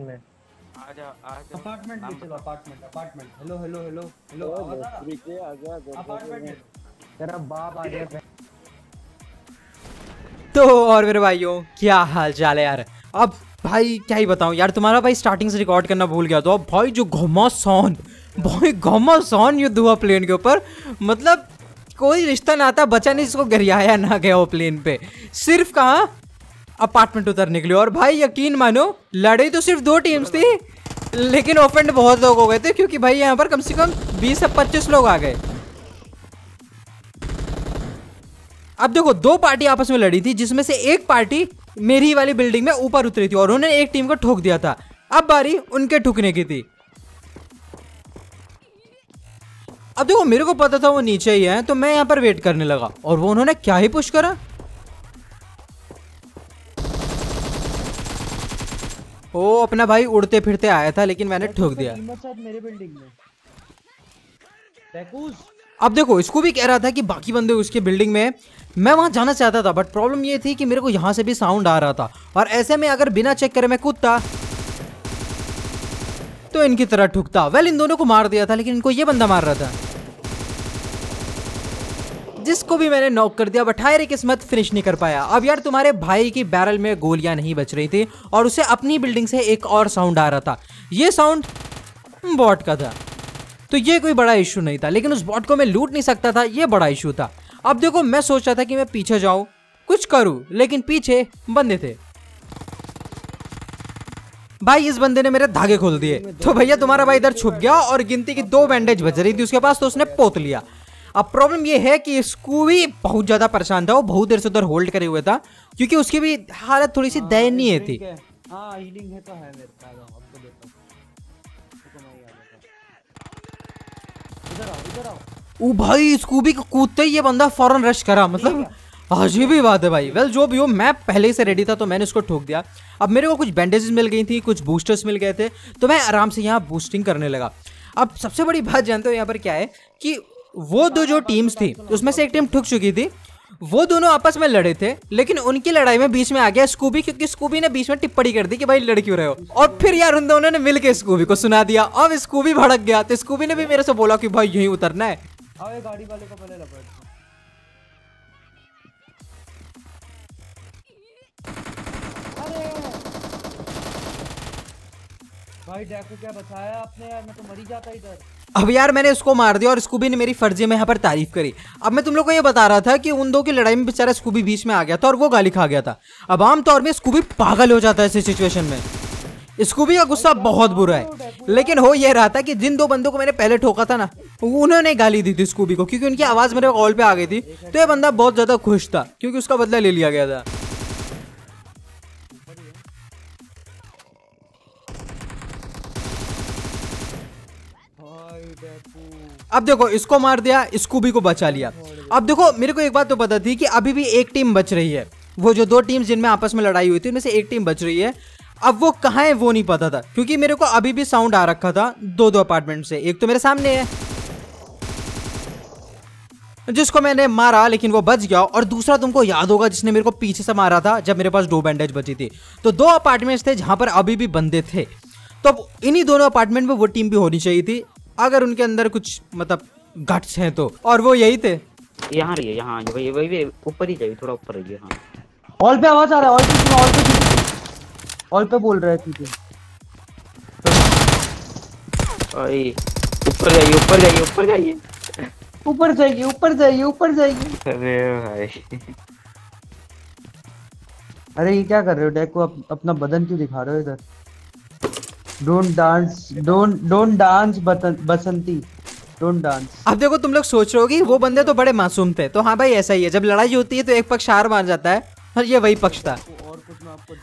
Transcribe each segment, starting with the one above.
में अपार्टमेंट में चलो apartment apartment hello hello hello hello apartment तेरा बाप आ गया तो और मेरे भाइयों क्या हाल चाल है यार अब भाई क्या ही बताऊं यार तुम्हारा भाई स्टार्टिंग से रिकॉर्ड करना भूल गया तो अब भाई जो घुमा सोन भाई घुमा सोन युद्ध हुआ प्लेन के ऊपर मतलब कोई रिश्ता नाता बचा नहीं जिसको गरियाया ना गया वो प्लेन पे सिर्फ कहा अपार्टमेंट उतरने के लिए और भाई यकीन मानो लड़ाई तो सिर्फ दो टीम्स थी लेकिन ओफेंड बहुत लोग हो गए थे क्योंकि भाई यहाँ पर कम से कम बीस से पच्चीस लोग आ गए अब देखो दो पार्टी आपस में लड़ी थी जिसमें से एक पार्टी मेरी वाली बिल्डिंग में ऊपर उतरी थी और उन्होंने एक टीम को ठोक दिया था अब बारी उनके ठुकने की थी अब देखो मेरे को पता था वो नीचे ही है तो मैं यहाँ पर वेट करने लगा और वो उन्होंने क्या ही पुश करा ओ अपना भाई उड़ते फिरते आया था लेकिन मैंने ठोक दिया मेरे बिल्डिंग में अब देखो इसको भी कह रहा था कि बाकी बंदे उसके बिल्डिंग में मैं वहां जाना चाहता था बट प्रॉब्लम ये थी कि मेरे को यहाँ से भी साउंड आ रहा था और ऐसे में अगर बिना चेक करे मैं कूदता तो इनकी तरह ठुकता वेल इन दोनों को मार दिया था लेकिन इनको ये बंदा मार रहा था जिसको भी मैंने नॉक कर दिया बट हायर किस्मत फिनिश नहीं कर पाया अब यार तुम्हारे भाई की बैरल में गोलियां नहीं बच रही थी और उसे अपनी बिल्डिंग से एक और साउंड आ रहा था ये साउंड बॉट का था तो ये कोई बड़ा इशू नहीं था लेकिन उस बॉट को मैं लूट नहीं सकता था ये बड़ा इशू था अब देखो मैं सोच रहा था कि मैं पीछे जाऊं कुछ करूं लेकिन पीछे बंदे थे भाई इस बंदे ने मेरे धागे खोल दिए तो भैया तुम्हारा भाई इधर छुप गया और गिनती की दो बैंडेज बज रही थी उसके पास तो उसने पोत लिया अब प्रॉब्लम यह है कि भी बहुत ज़्यादा परेशान था वो बहुत देर से उधर होल्ड करे हुए था क्योंकि उसकी भी हालत थोड़ी सी हाँ, दयनीय थी हाँ, तो तो ओ भाई स्कूबी को कूदते ही ये बंदा फॉरन रश करा मतलब अजीब ही बात है भाई वेल जो भी हो मैं पहले ही से रेडी था तो मैंने उसको ठोक दिया अब मेरे को कुछ बैंडेजेस मिल गई थी कुछ बूस्टर्स मिल गए थे तो मैं आराम से यहाँ बूस्टिंग करने लगा अब सबसे बड़ी बात जानते हो यहाँ पर क्या है कि वो दो जो टीम्स थी उसमें से एक टीम ठुक चुकी थी वो दोनों आपस में लड़े थे लेकिन उनकी लड़ाई में बीच में आ गया स्कूबी क्योंकि स्कूबी ने बीच में टिप्पणी कर दी कि भाई लड़की क्यों रहे हो और फिर यार उन दोनों ने मिलकर स्कूबी को सुना दिया अब स्कूबी भड़क गया तो स्कूबी ने भी मेरे से बोला कि भाई यहीं उतरना है हाँ, भाई डैको क्या बचाया आपने यार मैं तो मरी जाता इधर अब यार मैंने उसको मार दिया और स्कूबी ने मेरी फर्जी में यहाँ पर तारीफ करी अब मैं तुम लोग को ये बता रहा था कि उन दो की लड़ाई में बेचारा स्कूबी बीच में आ गया था और वो गाली खा गया था अब आमतौर में स्कूबी पागल हो जाता है ऐसी सिचुएशन में स्कूबी का गुस्सा बहुत बुरा है लेकिन हो यह रहा था कि जिन दो बंदों को मैंने पहले ठोका था ना उन्होंने गाली दी थी स्कूबी को क्योंकि उनकी आवाज़ मेरे कॉल पे आ गई थी तो यह बंदा बहुत ज़्यादा खुश था क्योंकि उसका बदला ले लिया गया था अब देखो इसको मार दिया स्कूबी को बचा लिया अब देखो मेरे को एक बात तो पता थी कि अभी भी एक टीम बच रही है वो जो दो टीम जिनमें आपस में लड़ाई हुई थी उनमें से एक टीम बच रही है अब वो कहाँ है वो नहीं पता था क्योंकि मेरे को अभी भी साउंड आ रखा था दो दो अपार्टमेंट से एक तो मेरे सामने है जिसको मैंने मारा लेकिन वो बच गया और दूसरा तुमको याद होगा जिसने मेरे को पीछे से मारा था जब मेरे पास दो बैंडेज बची थी तो दो अपार्टमेंट्स थे जहां पर अभी भी बंदे थे तो इन्हीं दोनों अपार्टमेंट में वो टीम भी होनी चाहिए थी अगर उनके अंदर कुछ मतलब गट्स हैं तो और वो यही थे यहाँ रहिए यहाँ वही वही ऊपर ही जाइए थोड़ा ऊपर रहिए हाँ ऑल पे आवाज आ रहा है ऑल पे ऑल पे ऑल पे बोल रहा है ठीक है तुझे ऊपर जाइए ऊपर जाइए ऊपर जाइए ऊपर जाइए ऊपर जाइए ऊपर जाइए अरे भाई अरे ये क्या कर रहे हो डेको अप, अपना बदन क्यों दिखा रहे हो इधर don't dance don't don't dance Basanti अब देखो तुम लोग सोच रहे हो वो बंदे तो बड़े मासूम थे तो हाँ भाई ऐसा ही है जब लड़ाई होती है तो एक पक्ष हार मान जाता है और ये वही पक्ष था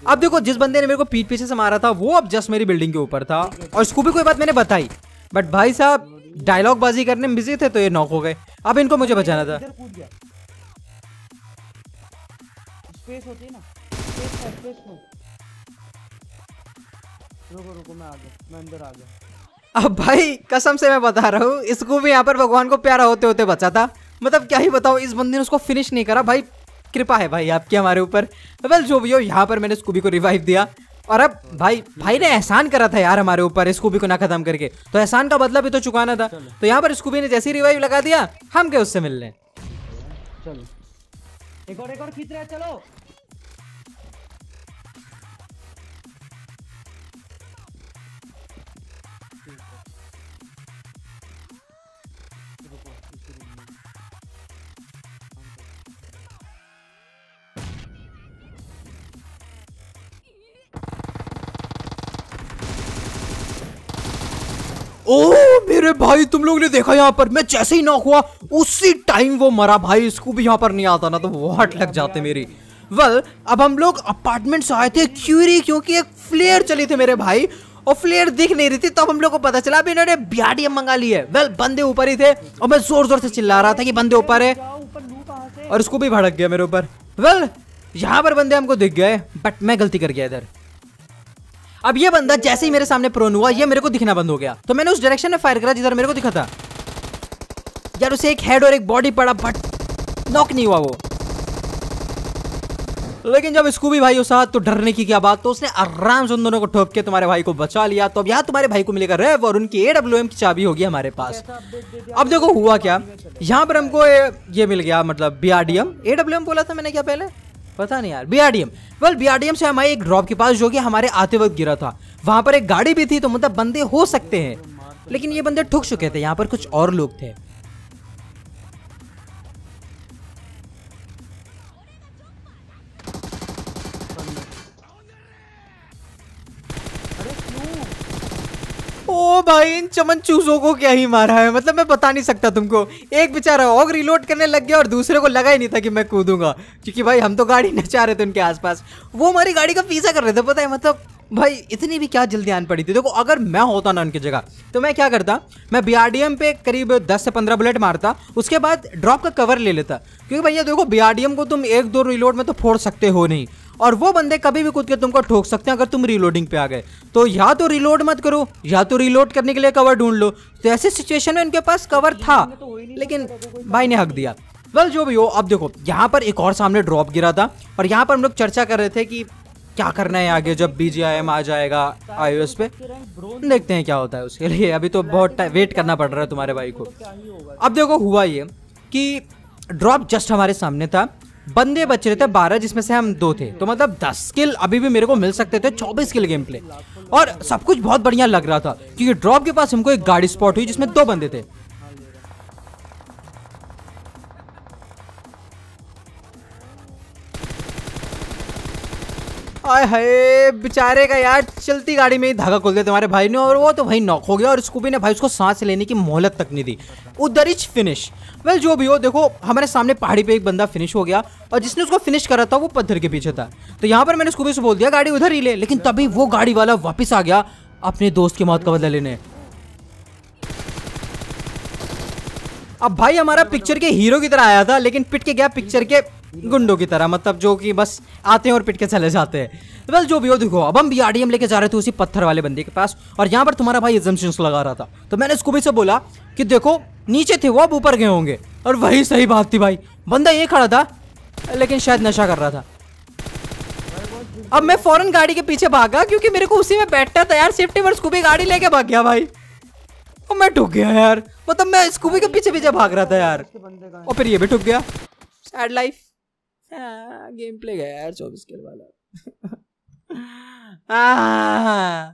अब देखो जिस बंदे ने मेरे को पीठ पीछे से मारा था वो अब जस्ट मेरी बिल्डिंग के ऊपर था और उसको भी कोई बात मैंने बताई बट भाई साहब डायलॉग बाजी करने में बिजी थे तो ये नॉक हो गए अब इनको मुझे बचाना था स्पेस होती है ना स्पेस रुको रुको मैं आ गया मैं अंदर आ गया अब भाई कसम से मैं बता रहा हूँ इसको भी यहाँ पर भगवान को प्यारा होते होते बचा था मतलब क्या ही बताओ इस बंदे ने उसको फिनिश नहीं करा भाई कृपा है भाई आपके हमारे ऊपर वेल जो भी हो यहाँ पर मैंने स्कूबी को रिवाइव दिया और अब भाई भाई ने एहसान करा था यार हमारे ऊपर स्कूबी को ना खत्म करके तो एहसान का बदला भी तो चुकाना था तो यहाँ पर स्कूबी ने जैसे रिवाइव लगा दिया हम गए उससे मिलने चलो एक और एक और खींच रहा चलो ओ मेरे भाई तुम लोग ने देखा यहाँ पर मैं जैसे ही नॉक हुआ उसी टाइम वो मरा भाई इसको भी यहाँ पर नहीं आता ना तो वाट लग जाते मेरी वेल well, अब हम लोग अपार्टमेंट से आए थे क्यूरी क्योंकि एक फ्लेयर चली थी मेरे भाई और फ्लेयर दिख नहीं रही थी तब तो हम लोग को पता चला अभी इन्होंने बिहारियम मंगा ली है वेल well, बंदे ऊपर ही थे और मैं जोर जोर से चिल्ला रहा था कि बंदे ऊपर है और इसको भी भड़क गया मेरे ऊपर वेल well, यहाँ पर बंदे हमको दिख गए बट मैं गलती कर गया इधर अब ये बंदा जैसे ही मेरे सामने प्रोन हुआ ये मेरे को दिखना बंद हो गया तो मैंने उस डायरेक्शन में फायर करा जिधर मेरे को दिखा था यार उसे एक हेड और एक बॉडी पड़ा बट नॉक नहीं हुआ वो लेकिन जब स्कूबी भाई साथ तो डरने की क्या बात तो उसने आराम से उन दोनों को ठोक के तुम्हारे भाई को बचा लिया तो अब यहाँ तुम्हारे भाई को मिलेगा रेव और उनकी ए डब्ल्यू एम की चाबी होगी हमारे पास अब देखो हुआ क्या यहाँ पर हमको ये मिल गया मतलब B R D M A W M बोला था मैंने क्या पहले पता नहीं यार बीआरडीएम वेल बीआरडीएम से हमारे एक ड्रॉप के पास जो कि हमारे आते वक्त गिरा था वहां पर एक गाड़ी भी थी तो मतलब बंदे हो सकते हैं लेकिन ये बंदे ठुक चुके थे यहाँ पर कुछ और लोग थे ओ भाई इन चमन चूसों को क्या ही मारा है मतलब मैं बता नहीं सकता तुमको एक बेचारा और रिलोड करने लग गया और दूसरे को लगा ही नहीं था कि मैं कूदूंगा क्योंकि भाई हम तो गाड़ी नचा रहे थे उनके आसपास वो हमारी गाड़ी का पीछा कर रहे थे पता है मतलब भाई इतनी भी क्या जल्दी आन पड़ी थी देखो अगर मैं होता ना उनकी जगह तो मैं क्या करता मैं बी पे करीब 10 से 15 बुलेट मारता उसके बाद ड्रॉप का कवर ले लेता क्योंकि भैया देखो बी को तुम एक दो रिलोड में तो फोड़ सकते हो नहीं और वो बंदे कभी भी कूद के तुमको ठोक सकते हैं अगर तुम रिलोडिंग पे आ गए तो या तो रिलोड मत करो या तो रिलोड करने के लिए कवर ढूंढ लो तो ऐसी सिचुएशन में उनके पास कवर था लेकिन भाई ने हक दिया वेल well, जो भी हो अब देखो यहाँ पर एक और सामने ड्रॉप गिरा था और यहाँ पर हम लोग चर्चा कर रहे थे कि क्या करना है आगे जब बी आ जाएगा आई पे देखते हैं क्या होता है उसके लिए अभी तो बहुत वेट करना पड़ रहा है तुम्हारे भाई को अब देखो हुआ ये कि ड्रॉप जस्ट हमारे सामने था बंदे बच रहे थे बारह जिसमें से हम दो थे तो मतलब दस किल अभी भी मेरे को मिल सकते थे चौबीस किल गेम प्ले और सब कुछ बहुत बढ़िया लग रहा था क्योंकि ड्रॉप के पास हमको एक गाड़ी स्पॉट हुई जिसमें दो बंदे थे आए हाय बेचारे का यार चलती गाड़ी में ही धागा खोल दिया तुम्हारे भाई ने और वो तो भाई नॉक हो गया और स्कूबी ने भाई उसको सांस लेने की मोहलत तक नहीं दी उधर इज फिनिश वेल जो भी हो देखो हमारे सामने पहाड़ी पे एक बंदा फिनिश हो गया और जिसने उसको फिनिश करा था वो पत्थर के पीछे था तो यहाँ पर मैंने स्कूबी से बोल दिया गाड़ी उधर ही ले लेकिन तभी वो गाड़ी वाला वापिस आ गया अपने दोस्त की मौत का बदला लेने अब भाई हमारा पिक्चर के हीरो की तरह आया था लेकिन पिट के गया पिक्चर के गुंडों की तरह मतलब जो कि बस आते हैं और पिट के चले जाते हैं तो बस जो भी हो देखो अब हम बी आर लेके जा रहे थे उसी पत्थर वाले बंदे के पास और यहाँ पर तुम्हारा भाई एग्जम्पन्स लगा रहा था तो मैंने स्कूबी से बोला कि देखो नीचे थे वो अब ऊपर गए होंगे और वही सही बात थी भाई बंदा ये खड़ा था लेकिन शायद नशा कर रहा था अब मैं फौरन गाड़ी के पीछे भागा क्योंकि मेरे को उसी में बैठना था यार सेफ्टी पर स्कूबी गाड़ी लेके भाग गया भाई और मैं ठुक गया यार मतलब मैं स्कूबी के पीछे पीछे भाग रहा था यार और फिर ये भी ठुक गया सैड लाइफ गेम प्ले गया यार चौबीस खेल वाला